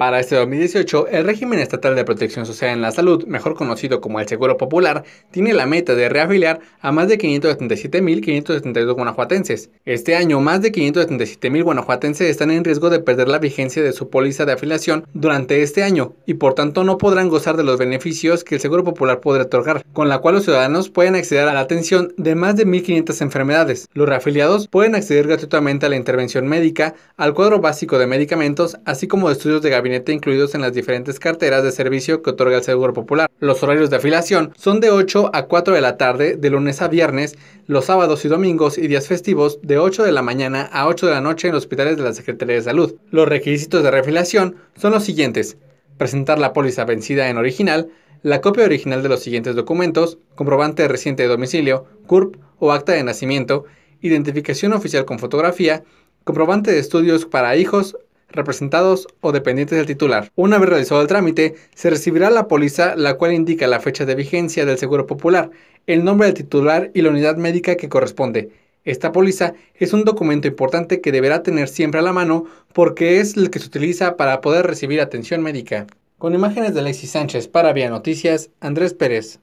Para este 2018, el régimen estatal de protección social en la salud, mejor conocido como el Seguro Popular, tiene la meta de reafiliar a más de 577.572 guanajuatenses. Este año, más de 577.000 guanajuatenses están en riesgo de perder la vigencia de su póliza de afiliación durante este año y por tanto no podrán gozar de los beneficios que el Seguro Popular podrá otorgar, con la cual los ciudadanos pueden acceder a la atención de más de 1.500 enfermedades. Los reafiliados pueden acceder gratuitamente a la intervención médica, al cuadro básico de medicamentos, así como estudios de gabinete incluidos en las diferentes carteras de servicio que otorga el Seguro Popular. Los horarios de afiliación son de 8 a 4 de la tarde, de lunes a viernes, los sábados y domingos y días festivos de 8 de la mañana a 8 de la noche en los hospitales de la Secretaría de Salud. Los requisitos de refilación son los siguientes. Presentar la póliza vencida en original, la copia original de los siguientes documentos, comprobante reciente de domicilio, CURP o acta de nacimiento, identificación oficial con fotografía, comprobante de estudios para hijos representados o dependientes del titular. Una vez realizado el trámite, se recibirá la póliza, la cual indica la fecha de vigencia del Seguro Popular, el nombre del titular y la unidad médica que corresponde. Esta póliza es un documento importante que deberá tener siempre a la mano porque es el que se utiliza para poder recibir atención médica. Con imágenes de Alexis Sánchez para Vía Noticias, Andrés Pérez.